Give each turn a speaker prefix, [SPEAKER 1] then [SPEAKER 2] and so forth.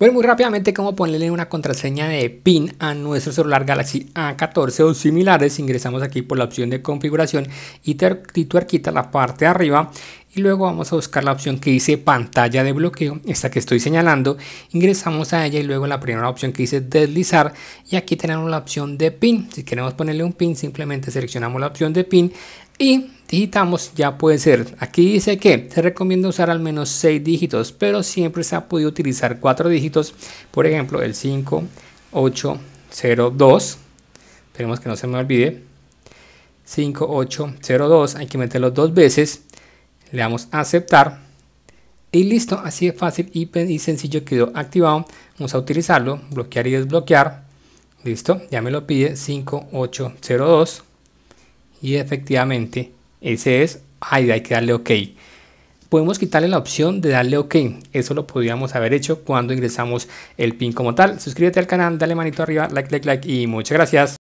[SPEAKER 1] Bueno, muy rápidamente, cómo ponerle una contraseña de PIN a nuestro celular Galaxy A14 o similares. Ingresamos aquí por la opción de configuración y tuerquita la parte de arriba. Y luego vamos a buscar la opción que dice pantalla de bloqueo, esta que estoy señalando. Ingresamos a ella y luego la primera opción que dice deslizar. Y aquí tenemos la opción de PIN. Si queremos ponerle un PIN, simplemente seleccionamos la opción de PIN y digitamos ya puede ser. Aquí dice que se recomienda usar al menos 6 dígitos, pero siempre se ha podido utilizar 4 dígitos, por ejemplo el 5802, esperemos que no se me olvide, 5802, hay que meterlo dos veces, le damos a aceptar y listo, así de fácil y, y sencillo quedó activado, vamos a utilizarlo, bloquear y desbloquear, listo, ya me lo pide 5802 y efectivamente, ese es ahí hay que darle OK. Podemos quitarle la opción de darle OK. Eso lo podríamos haber hecho cuando ingresamos el pin como tal. Suscríbete al canal, dale manito arriba, like, like, like y muchas gracias.